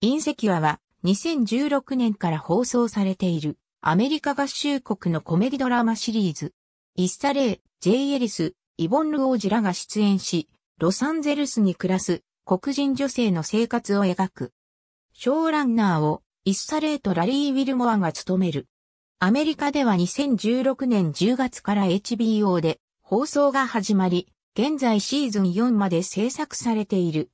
隕石話は2016年から放送されているアメリカ合衆国のコメディドラマシリーズ。イッサレイ、ジェイ・エリス、イボン・ル王子らが出演し、ロサンゼルスに暮らす黒人女性の生活を描く。ショーランナーをイッサレイとラリー・ウィルモアが務める。アメリカでは2016年10月から HBO で放送が始まり、現在シーズン4まで制作されている。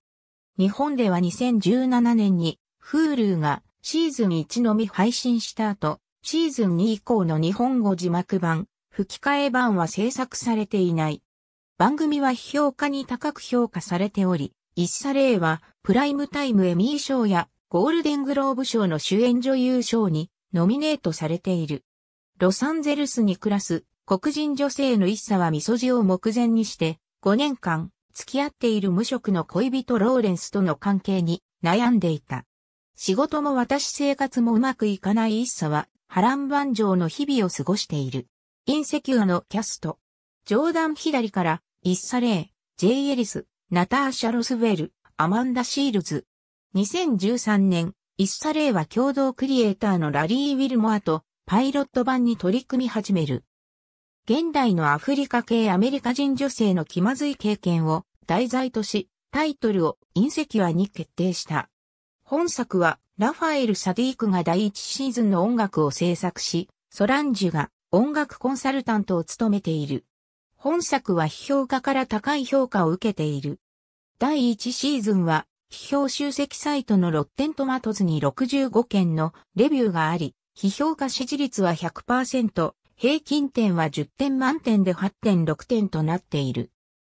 日本では2017年にフールーがシーズン1のみ配信した後、シーズン2以降の日本語字幕版、吹き替え版は制作されていない。番組は批評家に高く評価されており、一茶例はプライムタイムエミー賞やゴールデングローブ賞の主演女優賞にノミネートされている。ロサンゼルスに暮らす黒人女性の一茶はみそじを目前にして5年間付き合っている無職の恋人ローレンスとの関係に悩んでいた。仕事も私生活もうまくいかない一茶は波乱万丈の日々を過ごしている。インセキュアのキャスト。冗談左から、一茶レイ、ジェイ・エリス、ナターシャ・ロスウェル、アマンダ・シールズ。2013年、一茶レイは共同クリエイターのラリー・ウィルモアとパイロット版に取り組み始める。現代のアフリカ系アメリカ人女性の気まずい経験を題材とし、タイトルをインセキュアに決定した。本作は、ラファエル・サディークが第1シーズンの音楽を制作し、ソランジュが音楽コンサルタントを務めている。本作は批評家から高い評価を受けている。第1シーズンは、批評集積サイトのロッテントマトズに65件のレビューがあり、批評家支持率は100%、平均点は10点満点で8.6点となっている。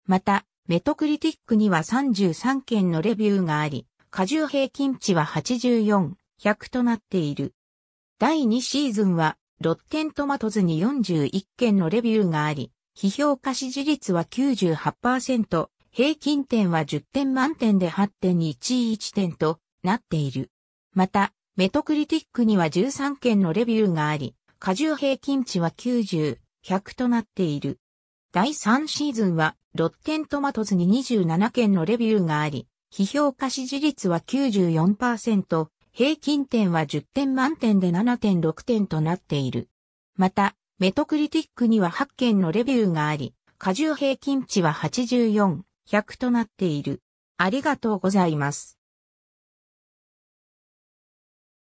また、メトクリティックには33件のレビューがあり、加重平均値は84、100となっている。第2シーズンは、ロッテントマトズに41件のレビューがあり、批評価支持率は98%、平均点は10点満点で8.11点となっている。また、メトクリティックには13件のレビューがあり、荷重平均値は90、100となっている。第3シーズンは、ロッテントマトズに27件のレビューがあり、批評価支持率は94%、平均点は10点満点で7.6点となっている。また、メトクリティックには8件のレビューがあり、荷重平均値は84、100となっている。ありがとうございます。